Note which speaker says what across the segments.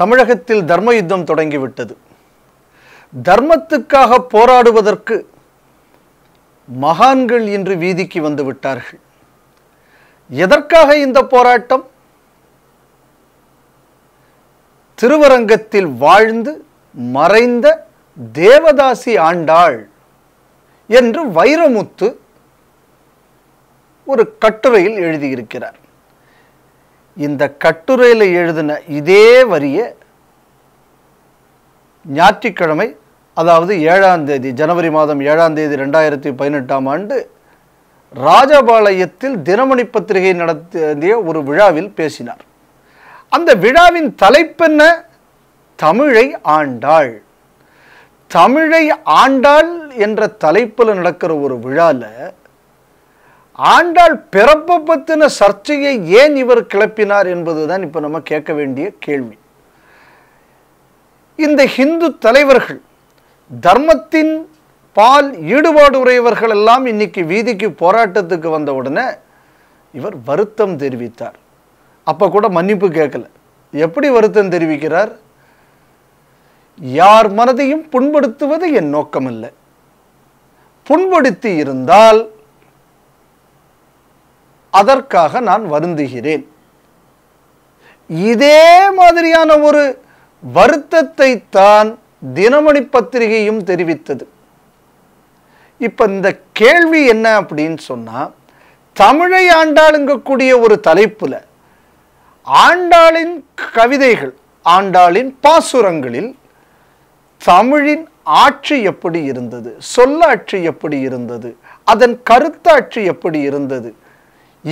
Speaker 1: தமிழகத்தில் தர்ம யுத்தம் தொடங்கிவிட்டது தர்மத்துக்காக போராடுவதற்கு மகான்கள் இன்று வீதிக்கு வந்து விட்டார்கள் எதற்காக இந்த போராட்டம் திருவரங்கத்தில் வாழ்ந்து மறைந்த தேவதாசி ஆண்டாள் என்று வைரமுத்து ஒரு கட்டுரையில் எழுதியிருக்கிறார் இந்த கட்டுரையில் எழுதின இதே வரியை ஞாயிற்றுக்கிழமை அதாவது ஏழாம் தேதி ஜனவரி மாதம் ஏழாம் தேதி ரெண்டாயிரத்தி பதினெட்டாம் ஆண்டு ராஜபாளையத்தில் தினமணி பத்திரிகை நடத்திய ஒரு விழாவில் பேசினார் அந்த விழாவின் தலைப்பென்ன தமிழை ஆண்டாள் தமிழை ஆண்டாள் என்ற தலைப்பில் நடக்கிற ஒரு விழாவில் ஆண்டாள் பிறப்பை பற்றின சர்ச்சையை ஏன் இவர் கிளப்பினார் என்பதுதான் இப்போ நம்ம கேட்க வேண்டிய கேள்வி இந்த ஹிந்து தலைவர்கள் தர்மத்தின் பால் ஈடுபாடு உடையவர்கள் எல்லாம் இன்னைக்கு வீதிக்கு போராட்டத்துக்கு வந்த உடனே இவர் வருத்தம் தெரிவித்தார் அப்போ கூட மன்னிப்பு கேட்கல எப்படி வருத்தம் தெரிவிக்கிறார் யார் மனதையும் புண்படுத்துவது என் இல்லை புண்படுத்தி இருந்தால் அதற்காக நான் வருந்துகிறேன் இதே மாதிரியான ஒரு வருத்தத்தை தான் தினமணி பத்திரிகையும் தெரிவித்தது இப்ப இந்த கேள்வி என்ன அப்படின்னு சொன்னா தமிழை ஆண்டாளுங்கக்கூடிய ஒரு தலைப்புல ஆண்டாளின் கவிதைகள் ஆண்டாளின் பாசுரங்களில் தமிழின் ஆட்சி எப்படி இருந்தது சொல்லாட்சி எப்படி இருந்தது அதன் கருத்தாட்சி எப்படி இருந்தது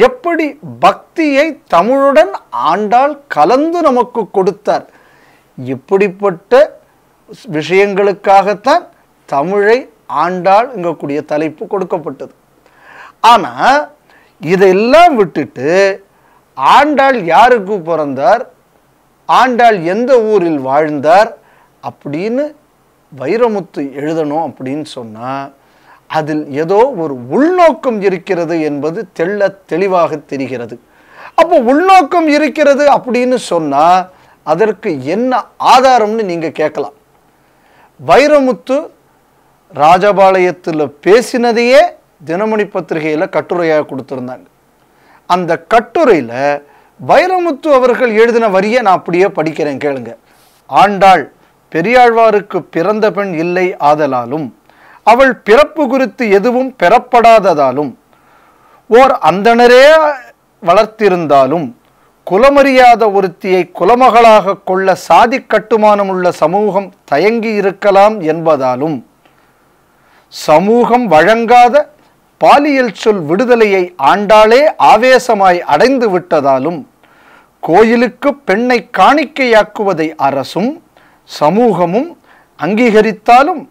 Speaker 1: எப்படி பக்தியை தமிழுடன் ஆண்டால் கலந்து நமக்கு கொடுத்தார் இப்படிப்பட்ட விஷயங்களுக்காகத்தான் தமிழை ஆண்டாள் இங்கக்கூடிய தலைப்பு கொடுக்கப்பட்டது ஆனால் இதெல்லாம் விட்டுட்டு ஆண்டாள் யாருக்கு பிறந்தார் ஆண்டாள் எந்த ஊரில் வாழ்ந்தார் அப்படின்னு வைரமுத்து எழுதணும் அப்படின்னு சொன்னால் அதில் ஏதோ ஒரு உள்நோக்கம் இருக்கிறது என்பது தெள்ள தெளிவாக தெரிகிறது அப்போ உள்நோக்கம் இருக்கிறது அப்படின்னு சொன்னால் அதற்கு என்ன ஆதாரம்னு நீங்கள் கேட்கலாம் வைரமுத்து ராஜபாளையத்தில் பேசினதையே தினமணி பத்திரிகையில் கட்டுரையாக கொடுத்துருந்தாங்க அந்த கட்டுரையில் வைரமுத்து அவர்கள் எழுதின வரியை நான் அப்படியே படிக்கிறேன் கேளுங்க ஆண்டாள் பெரியாழ்வாருக்கு பிறந்த பெண் இல்லை ஆதலாலும் அவள் பிறப்பு குறித்து எதுவும் பெறப்படாததாலும் ஓர் அந்தணரே வளர்த்திருந்தாலும் குலமறியாத ஒருத்தியை குலமகளாக கொள்ள சாதி கட்டுமானம் உள்ள சமூகம் தயங்கி இருக்கலாம் என்பதாலும் சமூகம் வழங்காத பாலியல் சொல் விடுதலையை ஆண்டாளே ஆவேசமாய் அடைந்து விட்டதாலும் கோயிலுக்கு பெண்ணை காணிக்கையாக்குவதை அரசும் சமூகமும் அங்கீகரித்தாலும்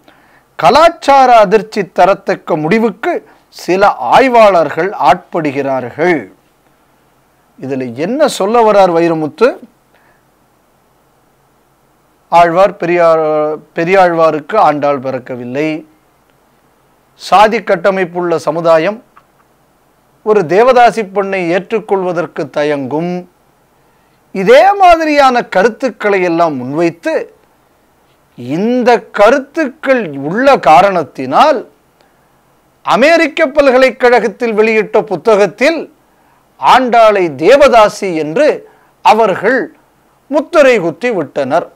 Speaker 1: கலாச்சார அதிர்ச்சி தரத்தக்க முடிவுக்கு சில ஆய்வாளர்கள் ஆட்படுகிறார்கள் இதில் என்ன சொல்ல வரார் வைரமுத்து ஆழ்வார் பெரியார் பெரியாழ்வாருக்கு ஆண்டாள் பிறக்கவில்லை சாதி கட்டமைப்புள்ள சமுதாயம் ஒரு தேவதாசி பெண்ணை ஏற்றுக்கொள்வதற்கு தயங்கும் இதே மாதிரியான கருத்துக்களை எல்லாம் முன்வைத்து இந்த கருத்துக்கள் உள்ள காரணத்தினால் அமெரிக்க பல்கலைக்கழகத்தில் வெளியிட்ட புத்தகத்தில் ஆண்டாளை தேவதாசி என்று அவர்கள் முத்திரை குத்தி விட்டனர்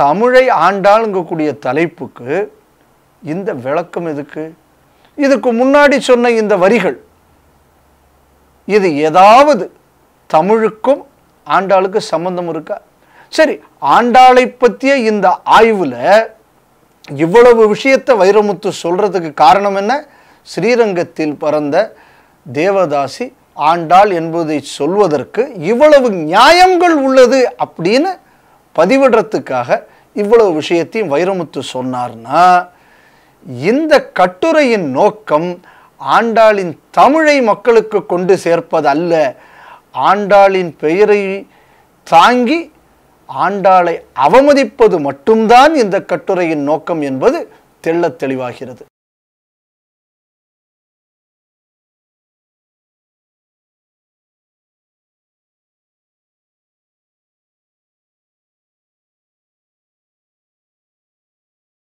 Speaker 1: தமிழை ஆண்டாளுங்கக்கூடிய தலைப்புக்கு இந்த விளக்கம் எதுக்கு இதுக்கு முன்னாடி சொன்ன இந்த வரிகள் இது ஏதாவது தமிழுக்கும் ஆண்டாளுக்கு சம்பந்தம் இருக்கா சரி ஆண்டாளை பற்றிய இந்த ஆய்வில் இவ்வளவு விஷயத்தை வைரமுத்து சொல்கிறதுக்கு காரணம் என்ன ஸ்ரீரங்கத்தில் பிறந்த தேவதாசி ஆண்டாள் என்பதை சொல்வதற்கு இவ்வளவு நியாயங்கள் உள்ளது அப்படின்னு பதிவிடுறதுக்காக இவ்வளவு விஷயத்தையும் வைரமுத்து சொன்னார்னா இந்த கட்டுரையின் நோக்கம் ஆண்டாளின் தமிழை மக்களுக்கு கொண்டு சேர்ப்பது அல்ல ஆண்டாளின் பெயரை தாங்கி ஆண்டாளை அவமதிப்பது மட்டும்தான் இந்த கட்டுரையின் நோக்கம் என்பது தெள்ளத் தெளிவாகிறது